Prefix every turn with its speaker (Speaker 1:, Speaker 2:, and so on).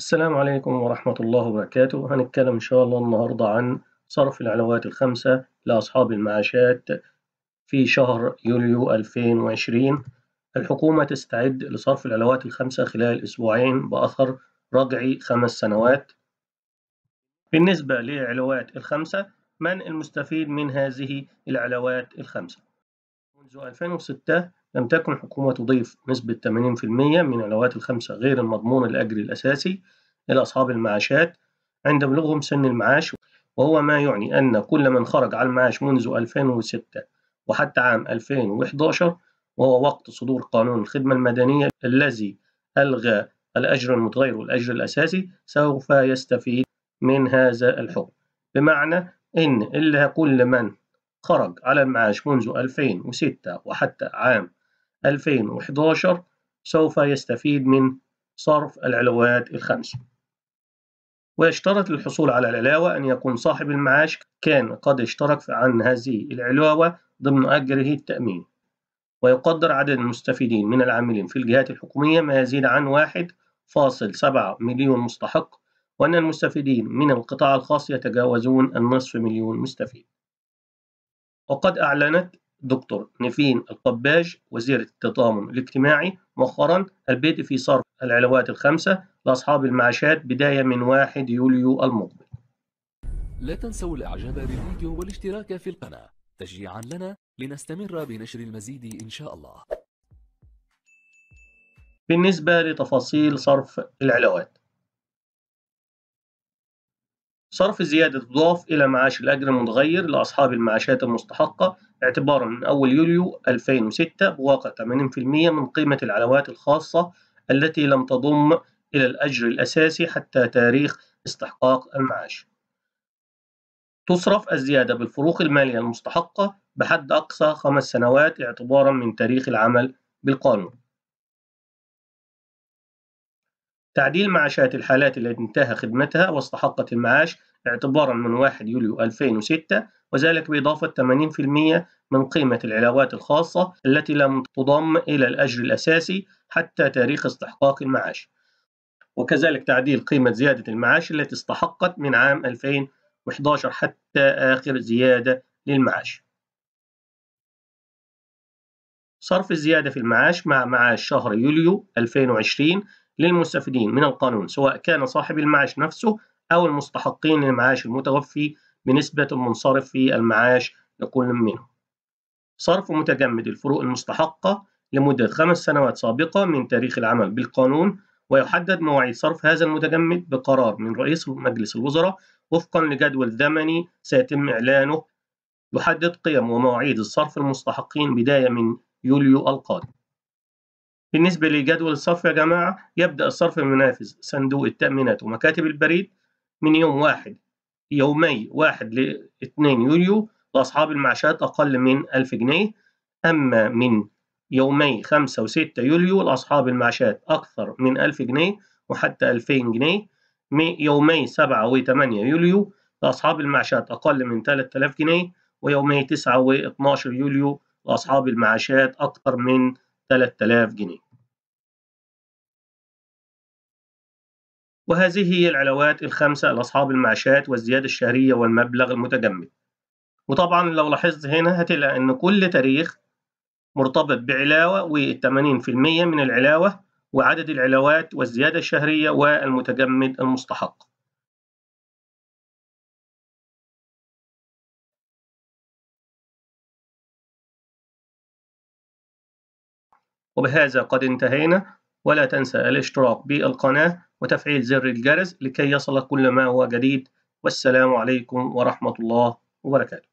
Speaker 1: السلام عليكم ورحمة الله وبركاته هنتكلم إن شاء الله النهاردة عن صرف العلاوات الخمسة لأصحاب المعاشات في شهر يوليو 2020 الحكومة تستعد لصرف العلاوات الخمسة خلال أسبوعين بأثر رجعي خمس سنوات بالنسبة للعلاوات الخمسة من المستفيد من هذه العلاوات الخمسة؟ منذ 2006 لم تكن الحكومة تضيف نسبة 80% من علاوات الخمسة غير المضمون الأجري الأساسي إلى أصحاب المعاشات عند بلوغهم سن المعاش وهو ما يعني أن كل من خرج على المعاش منذ 2006 وحتى عام 2011 وهو وقت صدور قانون الخدمة المدنية الذي ألغى الأجر المتغير والأجر الأساسي سوف يستفيد من هذا الحكم بمعنى إن إلا كل من خرج على المعاش منذ 2006 وحتى عام 2011 سوف يستفيد من صرف العلاوات الخمسة ويشترط للحصول على العلاوة أن يكون صاحب المعاش كان قد اشترك عن هذه العلاوة ضمن أجره التأمين ويقدر عدد المستفيدين من العاملين في الجهات الحكومية ما يزيد عن 1.7 مليون مستحق وأن المستفيدين من القطاع الخاص يتجاوزون النصف مليون مستفيد وقد أعلنت دكتور نفين القباج وزيرة التضامن الاجتماعي مؤخرا البيت في صرف العلاوات الخمسة لأصحاب المعاشات بداية من 1 يوليو المقبل لا تنسوا الإعجاب بالفيديو والاشتراك في القناة تشجيعا لنا لنستمر بنشر المزيد إن شاء الله بالنسبة لتفاصيل صرف العلاوات صرف الزيادة تضاف إلى معاش الأجر المتغير لأصحاب المعاشات المستحقة اعتبارا من أول يوليو 2006 بواقع 80% من قيمة العلاوات الخاصة التي لم تضم إلى الأجر الأساسي حتى تاريخ استحقاق المعاش. تصرف الزيادة بالفروق المالية المستحقة بحد أقصى خمس سنوات اعتبارا من تاريخ العمل بالقانون. تعديل معاشات الحالات التي انتهى خدمتها واستحقت المعاش اعتبارا من 1 يوليو 2006 وذلك بإضافة 80% من قيمة العلاوات الخاصة التي لم تضم إلى الأجر الأساسي حتى تاريخ استحقاق المعاش وكذلك تعديل قيمة زيادة المعاش التي استحقت من عام 2011 حتى آخر زيادة للمعاش صرف الزيادة في المعاش مع معاش شهر يوليو 2020 للمستفيدين من القانون سواء كان صاحب المعاش نفسه أو المستحقين للمعاش المتوفي بنسبة المنصرف في المعاش لكل منهم. صرف متجمد الفروق المستحقة لمدة خمس سنوات سابقة من تاريخ العمل بالقانون ويحدد مواعيد صرف هذا المتجمد بقرار من رئيس مجلس الوزراء وفقا لجدول زمني سيتم إعلانه يحدد قيم ومواعيد الصرف المستحقين بداية من يوليو القادم بالنسبة لجدول الصرف يا جماعة يبدأ الصرف المنافذ صندوق التأمينات ومكاتب البريد من يوم واحد يومي واحد لاثنين يوليو لأصحاب المعاشات أقل من ألف جنيه أما من يومي خمسة وستة يوليو لأصحاب المعاشات أكثر من ألف جنيه وحتى ألفين جنيه يومي سبعة وثمانية يوليو لأصحاب المعاشات أقل من تلات آلاف جنيه ويومي تسعة واثناشر يوليو لأصحاب المعاشات أكثر من 3000 جنيه وهذه هي العلاوات الخمسة لأصحاب المعاشات والزيادة الشهرية والمبلغ المتجمد وطبعا لو لاحظت هنا هتلاقي أن كل تاريخ مرتبط بعلاوة والثمانين في المية من العلاوة وعدد العلاوات والزيادة الشهرية والمتجمد المستحق وبهذا قد انتهينا ولا تنسى الاشتراك بالقناة وتفعيل زر الجرس لكي يصلك كل ما هو جديد والسلام عليكم ورحمة الله وبركاته